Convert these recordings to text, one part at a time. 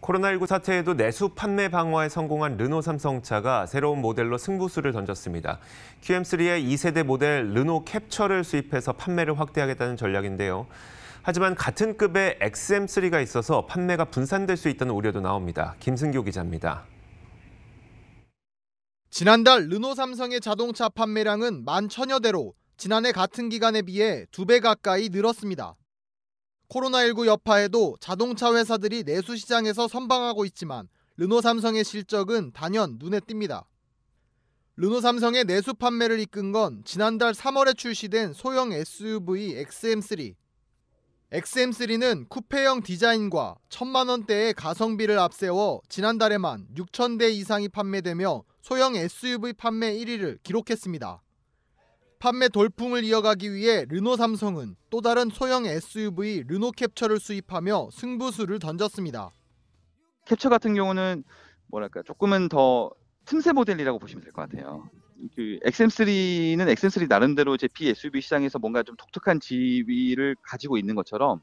코로나19 사태에도 내수 판매 방어에 성공한 르노 삼성차가 새로운 모델로 승부수를 던졌습니다. QM3의 2세대 모델 르노 캡처를 수입해서 판매를 확대하겠다는 전략인데요. 하지만 같은 급의 XM3가 있어서 판매가 분산될 수 있다는 우려도 나옵니다. 김승규 기자입니다. 지난달 르노 삼성의 자동차 판매량은 1만 천여 대로 지난해 같은 기간에 비해 두 배 가까이 늘었습니다. 코로나19 여파에도 자동차 회사들이 내수 시장에서 선방하고 있지만 르노 삼성의 실적은 단연 눈에 띕니다. 르노 삼성의 내수 판매를 이끈 건 지난달 3월에 출시된 소형 SUV XM3. XM3는 쿠페형 디자인과 천만 원대의 가성비를 앞세워 지난달에만 6천 대 이상이 판매되며 소형 SUV 판매 1위를 기록했습니다. 판매 돌풍을 이어가기 위해 르노 삼성은 또 다른 소형 SUV 르노 캡처를 수입하며 승부수를 던졌습니다. 캡처 같은 경우는 뭐랄까 조금은 더 틈새 모델이라고 보시면 될 것 같아요. 그 XM3는 XM3 나름대로 제비 SUV 시장에서 뭔가 좀 독특한 지위를 가지고 있는 것처럼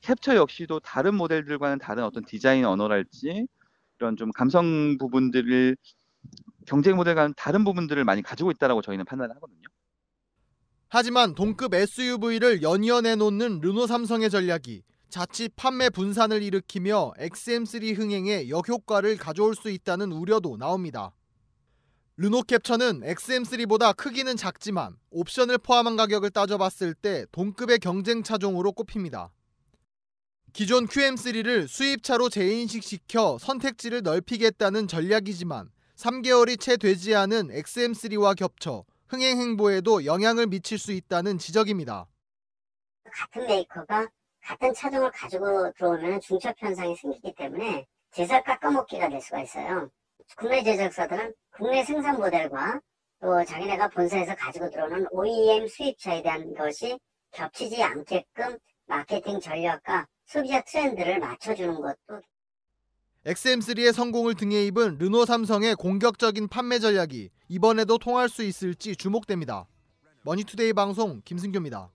캡처 역시도 다른 모델들과는 다른 어떤 디자인 언어랄지 이런 좀 감성 부분들을 경쟁 모델과는 다른 부분들을 많이 가지고 있다라고 저희는 판단을 하거든요. 하지만 동급 SUV를 연이어 내놓는 르노 삼성의 전략이 자칫 판매 분산을 일으키며 XM3 흥행에 역효과를 가져올 수 있다는 우려도 나옵니다. 르노 캡처는 XM3보다 크기는 작지만 옵션을 포함한 가격을 따져봤을 때 동급의 경쟁 차종으로 꼽힙니다. 기존 QM3를 수입차로 재인식시켜 선택지를 넓히겠다는 전략이지만 3개월이 채 되지 않은 XM3와 겹쳐 흥행 행보에도 영향을 미칠 수 있다는 지적입니다. 같은 메이커가 같은 차종을 가지고 들어오면 중첩 현상이 생기기 때문에 제작 깎아먹기가 될 수가 있어요. 국내 제작사들은 국내 생산 모델과 또 자기네가 본사에서 가지고 들어오는 OEM 수입차에 대한 것이 겹치지 않게끔 마케팅 전략과 소비자 트렌드를 맞춰주는 것도 XM3의 성공을 등에 입은 르노 삼성의 공격적인 판매 전략이 이번에도 통할 수 있을지 주목됩니다. 머니투데이 방송 김승규입니다.